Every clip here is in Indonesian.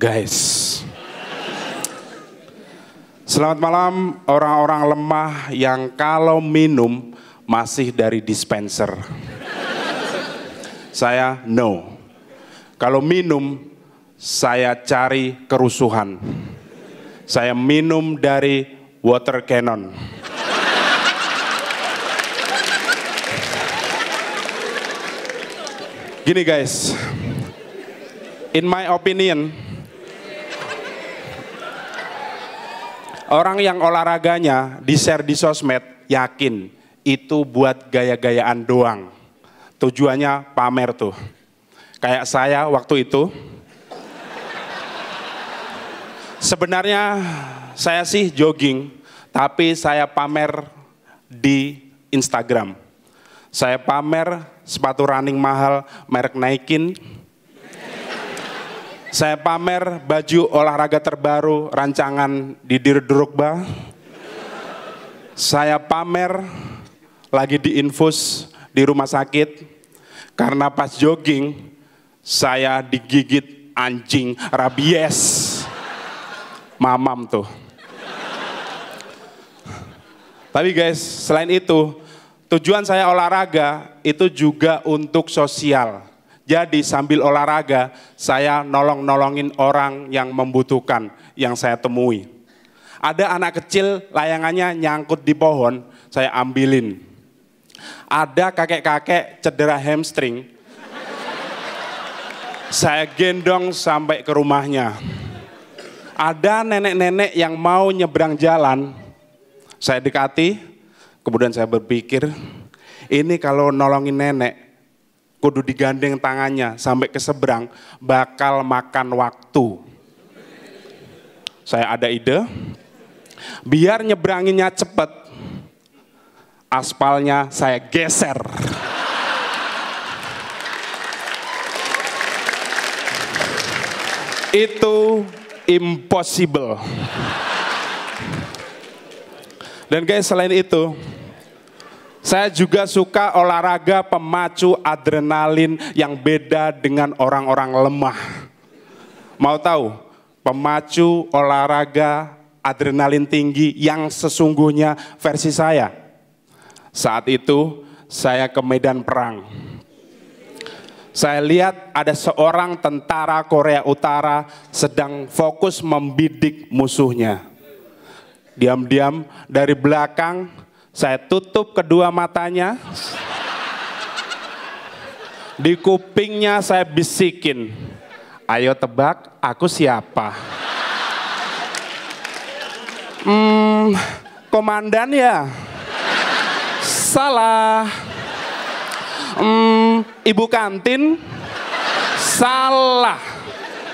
guys. Selamat malam orang-orang lemah yang kalau minum masih dari dispenser. Saya no. Kalau minum saya cari kerusuhan. Saya minum dari water cannon. Gini guys. In my opinion, Orang yang olahraganya di-share di sosmed, yakin itu buat gaya-gayaan doang. Tujuannya pamer tuh. Kayak saya waktu itu. Sebenarnya saya sih jogging, tapi saya pamer di Instagram. Saya pamer sepatu running mahal merek Naikin, saya pamer baju olahraga terbaru rancangan di drukba. Saya pamer lagi di infus di rumah sakit karena pas jogging saya digigit anjing rabies. Mamam tuh. Tapi guys, selain itu, tujuan saya olahraga itu juga untuk sosial. Jadi sambil olahraga, saya nolong-nolongin orang yang membutuhkan, yang saya temui. Ada anak kecil layangannya nyangkut di pohon, saya ambilin. Ada kakek-kakek cedera hamstring, saya gendong sampai ke rumahnya. Ada nenek-nenek yang mau nyebrang jalan, saya dekati, kemudian saya berpikir, ini kalau nolongin nenek, kudu digandeng tangannya sampai ke seberang, bakal makan waktu. Saya ada ide, biar nyebranginnya cepet, aspalnya saya geser. Itu impossible. Dan guys selain itu, saya juga suka olahraga pemacu adrenalin yang beda dengan orang-orang lemah. Mau tahu? Pemacu olahraga adrenalin tinggi yang sesungguhnya versi saya. Saat itu saya ke medan perang. Saya lihat ada seorang tentara Korea Utara sedang fokus membidik musuhnya. Diam-diam dari belakang saya tutup kedua matanya. Di kupingnya saya bisikin. Ayo tebak, aku siapa? Hmm, komandan ya? Salah. Hmm, ibu kantin? Salah.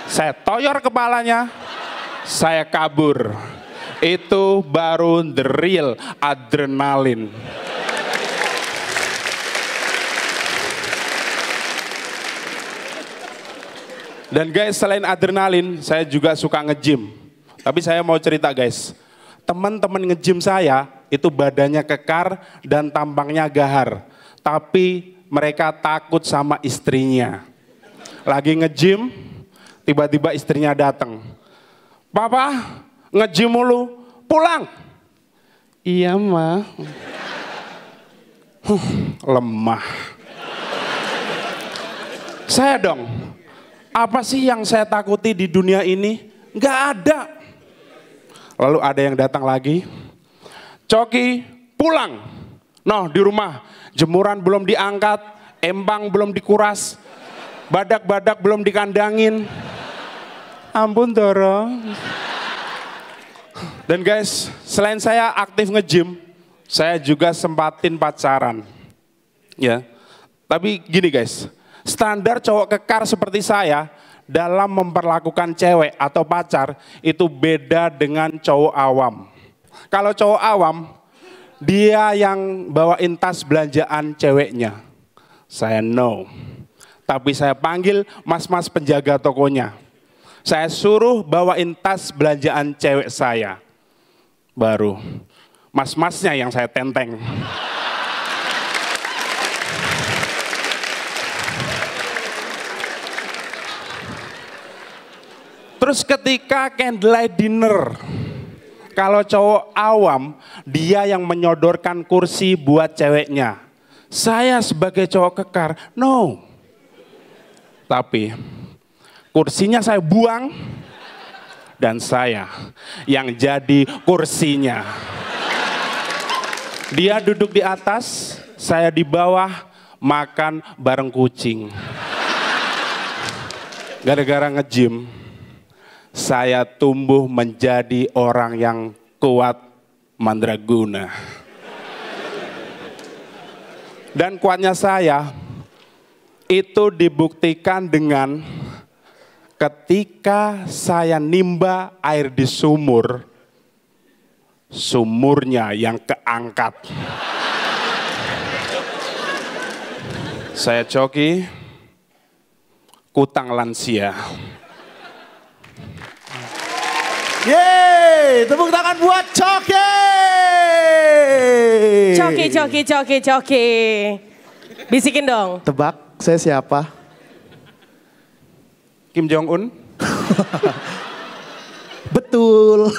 Saya toyor kepalanya. Saya kabur. Itu baru the real adrenalin. Dan guys, selain adrenalin, saya juga suka nge-gym. Tapi saya mau cerita guys, teman-teman nge-gym saya itu badannya kekar dan tampangnya gahar. Tapi mereka takut sama istrinya. Lagi nge-gym, tiba-tiba istrinya datang. Papa, ngejim mulu, pulang. Iya mah. lemah. Saya dong, apa sih yang saya takuti di dunia ini? Gak ada. Lalu ada yang datang lagi. Coki, pulang. Noh, di rumah. Jemuran belum diangkat, embang belum dikuras, badak-badak belum dikandangin. Ampun, dorong. Dan guys, selain saya aktif nge-gym, saya juga sempatin pacaran. Ya. Tapi gini guys, standar cowok kekar seperti saya dalam memperlakukan cewek atau pacar itu beda dengan cowok awam. Kalau cowok awam, dia yang bawain tas belanjaan ceweknya. Saya no. Tapi saya panggil mas-mas penjaga tokonya saya suruh bawain tas belanjaan cewek saya. Baru. Mas-masnya yang saya tenteng. Terus ketika candlelight dinner, kalau cowok awam, dia yang menyodorkan kursi buat ceweknya. Saya sebagai cowok kekar, no. Tapi kursinya saya buang dan saya yang jadi kursinya. Dia duduk di atas, saya di bawah makan bareng kucing. Gara-gara ngejim, saya tumbuh menjadi orang yang kuat mandraguna. Dan kuatnya saya itu dibuktikan dengan ketika saya nimba air di sumur, sumurnya yang keangkat. saya coki, kutang lansia. Yeay, tepuk tangan buat Coki. Coki, Coki, Coki, Coki. Bisikin dong. Tebak, saya siapa? Kim Jong Un? Betul.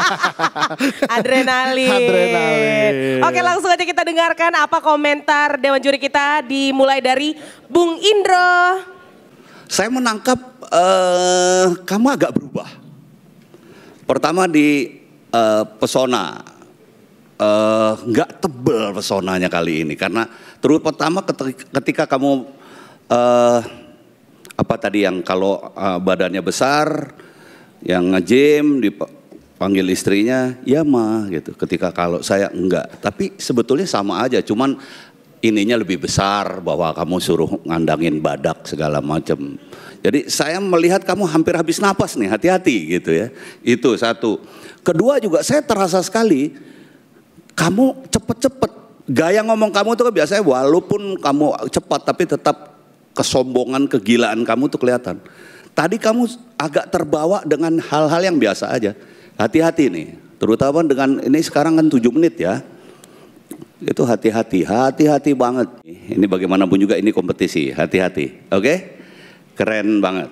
Adrenalin. Adrenalin. Oke langsung aja kita dengarkan apa komentar Dewan Juri kita dimulai dari Bung Indro. Saya menangkap uh, kamu agak berubah. Pertama di uh, pesona. Eh, nggak uh, tebel pesonanya kali ini. Karena terutama ketika, ketika kamu... Uh, apa tadi yang kalau uh, badannya besar yang nge dipanggil istrinya ya mah gitu ketika kalau saya enggak tapi sebetulnya sama aja cuman ininya lebih besar bahwa kamu suruh ngandangin badak segala macam jadi saya melihat kamu hampir habis napas nih hati-hati gitu ya itu satu kedua juga saya terasa sekali kamu cepet-cepet gaya ngomong kamu tuh kan biasanya walaupun kamu cepat tapi tetap kesombongan, kegilaan kamu tuh kelihatan. Tadi kamu agak terbawa dengan hal-hal yang biasa aja. Hati-hati nih, terutama dengan ini sekarang kan tujuh menit ya. Itu hati-hati, hati-hati banget. Ini bagaimanapun juga ini kompetisi, hati-hati. Oke? Keren banget.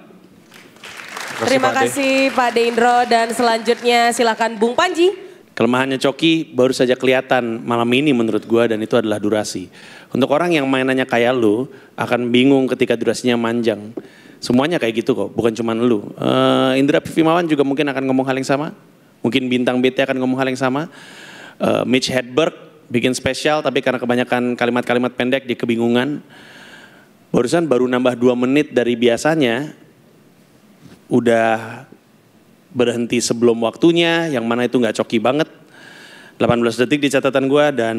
Terima kasih Pak, Terima Pak Deindro dan selanjutnya silakan Bung Panji. Kelemahannya Coki baru saja kelihatan malam ini menurut gue dan itu adalah durasi. Untuk orang yang mainannya kayak lu akan bingung ketika durasinya manjang. Semuanya kayak gitu kok, bukan cuma lu. Uh, Indra Pivimawan juga mungkin akan ngomong hal yang sama. Mungkin Bintang BT akan ngomong hal yang sama. Uh, Mitch Hedberg bikin spesial tapi karena kebanyakan kalimat-kalimat pendek di kebingungan. Barusan baru nambah dua menit dari biasanya, udah berhenti sebelum waktunya, yang mana itu nggak coki banget. 18 detik di catatan gue dan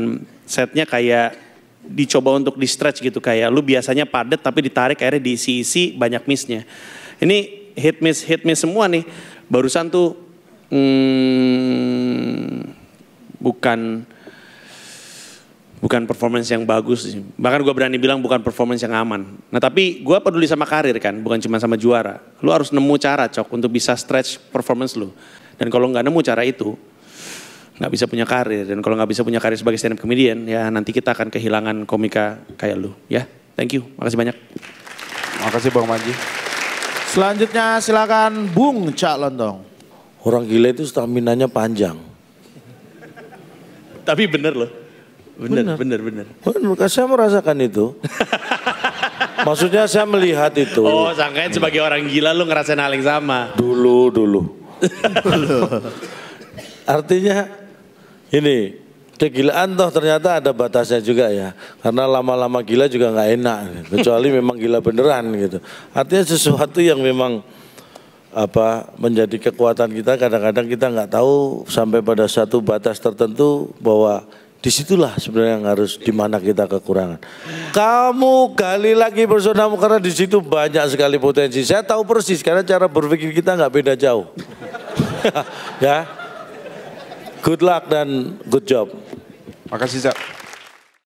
setnya kayak dicoba untuk di stretch gitu kayak lu biasanya padat tapi ditarik akhirnya diisi-isi banyak missnya. Ini hit miss hit miss semua nih. Barusan tuh hmm, bukan bukan performance yang bagus. Bahkan gue berani bilang bukan performance yang aman. Nah tapi gue peduli sama karir kan, bukan cuma sama juara. Lu harus nemu cara cok untuk bisa stretch performance lu. Dan kalau nggak nemu cara itu, nggak bisa punya karir. Dan kalau nggak bisa punya karir sebagai stand up comedian, ya nanti kita akan kehilangan komika kayak lu. Ya, thank you. Makasih banyak. Makasih Bang Maji. Selanjutnya silakan Bung Cak Lontong. Orang gila itu stamina nya panjang. Tapi bener loh. Benar, benar, benar. Benar, saya merasakan itu. Maksudnya saya melihat itu. Oh, sangkain sebagai orang gila lu ngerasain hal yang sama. Dulu, dulu. dulu. Artinya ini kegilaan toh ternyata ada batasnya juga ya. Karena lama-lama gila juga nggak enak, kecuali memang gila beneran gitu. Artinya sesuatu yang memang apa menjadi kekuatan kita kadang-kadang kita nggak tahu sampai pada satu batas tertentu bahwa Disitulah sebenarnya yang harus di mana kita kekurangan. Kamu gali lagi personamu karena di situ banyak sekali potensi. Saya tahu persis karena cara berpikir kita nggak beda jauh. ya. Good luck dan good job. Makasih, Zak.